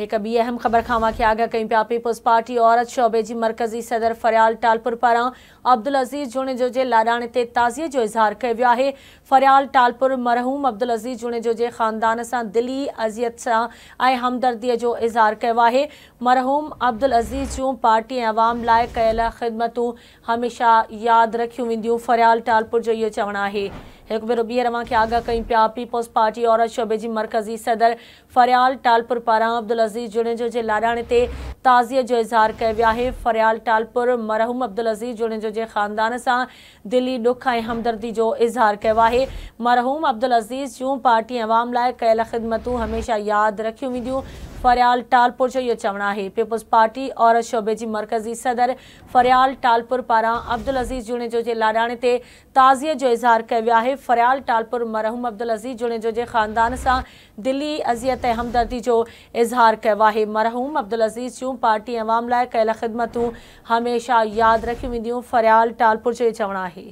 हिकु बी अहम ख़बर खां मूंखे आगाह कयूं पिया पीपल्स पार्टी औरत शोबे जी मर्कज़ी सदर फरियाल टालपुर पारां अब्दुल अज़ीज़ जुणे जोजे लाडाणे ते ताज़ीअ जो इज़हारु कयो वियो आहे फरियाल टालपुर मरहूम अब्दुल अज़ीज़ जुणे जो जे ख़ानदान सां दिली अज़ियत सां ऐं हमदर्दीअ जो इज़हार कयो आहे मरहूम अब्दुल अज़ीज़ जूं पाटी आवाम लाइ कयल ख़िदमतूं हमेशह यादि रखियूं वेंदियूं फरियाल टालपुर जो इहो चवणु आहे एक भेर ॿीहर खे आगाह कई पिया पीपल्स पार्टी औरत शोबे की मरकजी सदर फरियाल टालपुर पारा अब्दुल अज़ीज़ जो जे लाॾाणे ते ताज़ियत जो इज़हार किया फरियाल टालपुर मरहूम अब्दुल अज़ीज़ जो जे ख़ानदान से दिली दुख ए हमदर्दी जो इज़हार किया है मरहूम अब्दुल अज़ीज़ जो पार्टी अवाम लाय कयल खिदमतू हमेशा याद रखी वेंदियूं फ़रियाल टालपुर जो यो चवण है पीपुल्स पार्टी और शोबे की मर्कज़ी सदर फ़रियाल टालपुर पारा अब्दुल अज़ीज़ जुणेजो जे लाॾाणे ते ताजिए जो इजहार किया है फ़रियाल टालपुर मरहूम अब्दुल अज़ीज़ जुणेजो जे ख़ानदान से दिल्ली अज़ियत ऐं हमदर्दी जो इजहार किया है मरहूम अब्दुल अज़ीज़ जो पार्टी अवाम लाय कयल खिदमतू हमेशा याद रखी वेंदियूं फ़रियाल टालपुर जो चवण है